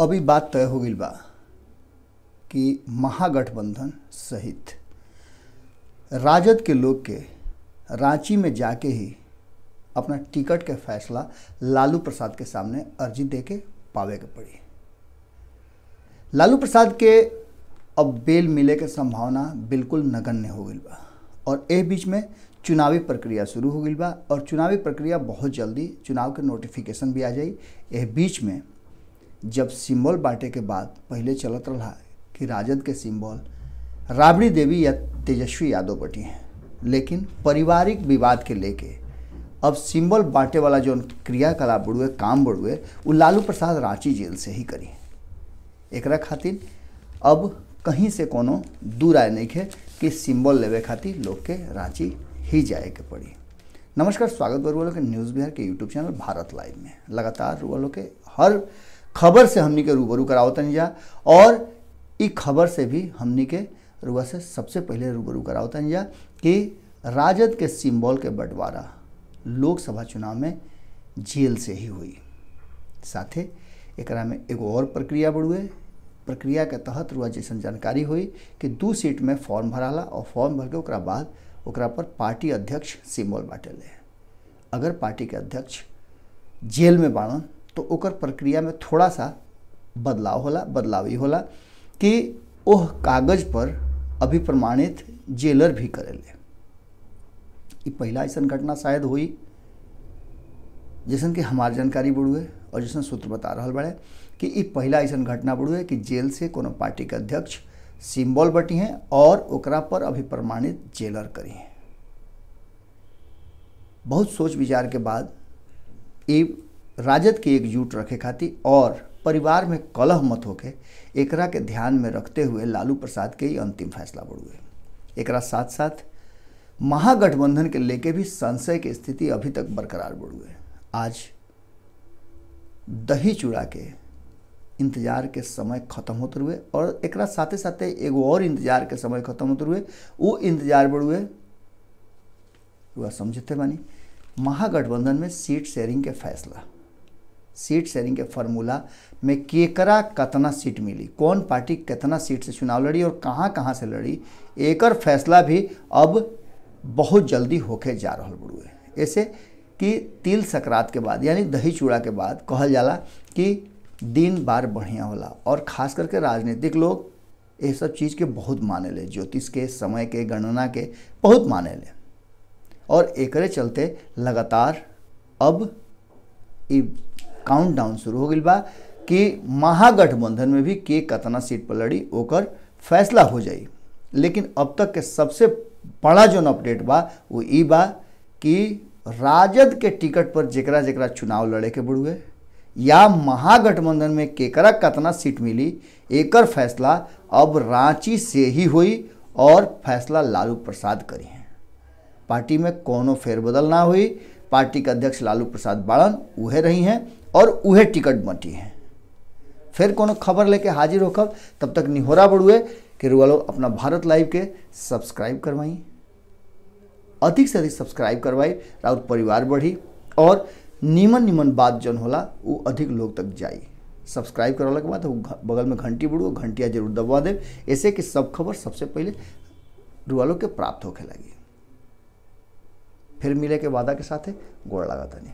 अभी बात तय हो गई बा कि महागठबंधन सहित राजद के लोग के रांची में जाके ही अपना टिकट के फैसला लालू प्रसाद के सामने अर्जी दे के पावे के पड़ी लालू प्रसाद के अब बेल मिले के संभावना बिल्कुल नगण्य हो गई बा और ए बीच में चुनावी प्रक्रिया शुरू हो गई बा और चुनावी प्रक्रिया बहुत जल्दी चुनाव के नोटिफिकेशन भी आ जाए यह बीच में जब सिंबल बांटे के बाद पहले चलत रहा कि राजद के सिंबल राबड़ी देवी या तेजस्वी यादव बटी हैं लेकिन पारिवारिक विवाद के लेके अब सिंबल बांटे वाला जो क्रियाकलाप बढ़ुए काम बढ़ुए वो लालू प्रसाद रांची जेल से ही करी एक खातिर अब कहीं से कोनो दूर आए नहीं है कि सिंबल लेवे खातिर लोग के रांची ही जाए के पड़ी नमस्कार स्वागत बरुआ लोग न्यूज़ बिहार के यूट्यूब चैनल भारत लाइव में लगातार रुआ लोग के हर खबर से हमने के रूबरू कराओ तनिजा और इ खबर से भी हमने के रुआ से सबसे पहले रूबरू कराओ तनिजा कि राजद के सिंबल के बंटवारा लोकसभा चुनाव में जेल से ही हुई साथे एक में एगो और प्रक्रिया बढ़ुए प्रक्रिया के तहत रुआ जैसा जानकारी हुई कि दू सीट में फॉर्म भराला और फॉर्म भर के बाद ओकरा पर पार्टी अध्यक्ष सिम्बल बांटे अगर पार्टी के अध्यक्ष जेल में बाढ़ तो ओकर प्रक्रिया में थोड़ा सा बदलाव होला बदलाव ही होला कि वह कागज पर अभी प्रमाणित जेलर भी ले पहला ऐसा घटना शायद हुई जैसन कि हमार जानकारी है और जैसन सूत्र बता रहा बड़े कि ये पहला ऐसा घटना है कि जेल से कोनो पार्टी के अध्यक्ष सिंबल बटी हैं और ओकरा पर अभी प्रमाणित जेलर करी हैं बहुत सोच विचार के बाद ये राजद की एकजुट रखे खाती और परिवार में कलह मत होके एकरा के ध्यान में रखते हुए लालू प्रसाद के ही अंतिम फैसला बढ़ुए एकरा साथ साथ महागठबंधन के लेके भी संशय की स्थिति अभी तक बरकरार बढ़ुए आज दही चूड़ा के इंतजार के समय खत्म होते हुए और एक साथे साथे एगो और इंतजार के समय खत्म होते हुए वो इंतजार बढ़ुए वह समझते बानी महागठबंधन में सीट शेयरिंग के फैसला सीट शेयरिंग के फॉर्मूला में केकरा कतना सीट मिली कौन पार्टी कितना सीट से चुनाव लड़ी और कहाँ कहाँ से लड़ी एकर फैसला भी अब बहुत जल्दी होके जा रहा बड़ुए ऐसे कि तिल सकरात के बाद यानी दही चूड़ा के बाद कहल जाला कि दिन बार बढ़िया होला और ख़ास करके राजनीतिक लोग ये सब चीज़ के बहुत माने ले ज्योतिष के समय के गणना के बहुत माने ले और एकरे चलते लगातार अब काउंट डाउन शुरू हो गई बा कि महागठबंधन में भी के कतना सीट पर लड़ी ओकर फैसला हो जाए लेकिन अब तक के सबसे बड़ा जो अपडेट बा वो बा कि राजद के टिकट पर जेकरा जेकरा चुनाव लड़े के बड़ुए या महागठबंधन में केकरा कतना सीट मिली एकर फैसला अब रांची से ही हुई और फैसला लालू प्रसाद करी हैं पार्टी में कोनो फेरबदल ना हुई पार्टी के अध्यक्ष लालू प्रसाद बाड़न उहे रही हैं और उहे टिकट बटी है फिर कोनो खबर लेके हाजिर होखब तब तक निहोरा बढ़ुए कि रुआ लोग अपना भारत लाइव के सब्सक्राइब करवाई अधिक से अधिक सब्सक्राइब करवाई राउर परिवार बढ़ी और नीमन नीमन बात जो होला वो अधिक लोग तक जाई सब्सक्राइब करवाला के बाद बगल में घंटी बढ़ू घंटिया जरूर दबवा दे ऐसे कि सब खबर सबसे पहले रुआलों के प्राप्त होके लगी फिर मिले के वादा के साथ गोड़ था नहीं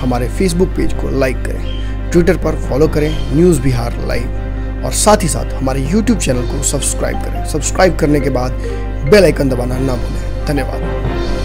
हमारे फेसबुक पेज को लाइक करें ट्विटर पर फॉलो करें न्यूज़ बिहार लाइव और साथ ही साथ हमारे यूट्यूब चैनल को सब्सक्राइब करें सब्सक्राइब करने के बाद बेल आइकन दबाना ना भूलें धन्यवाद